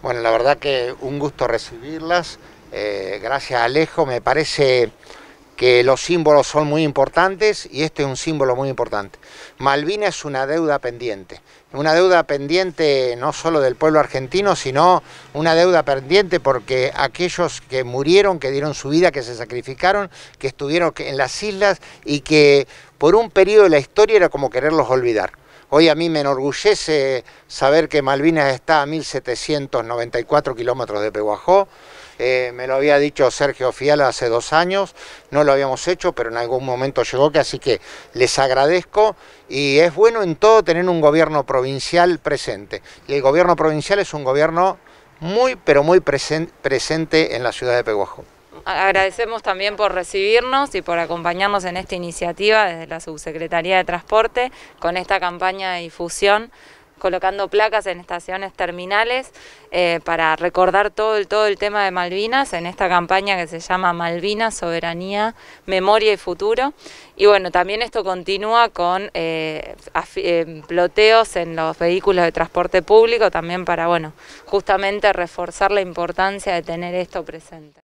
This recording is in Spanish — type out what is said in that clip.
Bueno, la verdad que un gusto recibirlas. Eh, gracias Alejo, me parece que los símbolos son muy importantes y este es un símbolo muy importante. Malvinas es una deuda pendiente, una deuda pendiente no solo del pueblo argentino, sino una deuda pendiente porque aquellos que murieron, que dieron su vida, que se sacrificaron, que estuvieron en las islas y que por un periodo de la historia era como quererlos olvidar. Hoy a mí me enorgullece saber que Malvinas está a 1.794 kilómetros de Pehuajó. Eh, me lo había dicho Sergio Fiala hace dos años, no lo habíamos hecho, pero en algún momento llegó que así que les agradezco y es bueno en todo tener un gobierno provincial presente. Y el gobierno provincial es un gobierno muy, pero muy presente en la ciudad de Pehuajó. Agradecemos también por recibirnos y por acompañarnos en esta iniciativa desde la Subsecretaría de Transporte con esta campaña de difusión colocando placas en estaciones terminales eh, para recordar todo el, todo el tema de Malvinas en esta campaña que se llama Malvinas, Soberanía, Memoria y Futuro. Y bueno, también esto continúa con eh, eh, ploteos en los vehículos de transporte público también para, bueno, justamente reforzar la importancia de tener esto presente.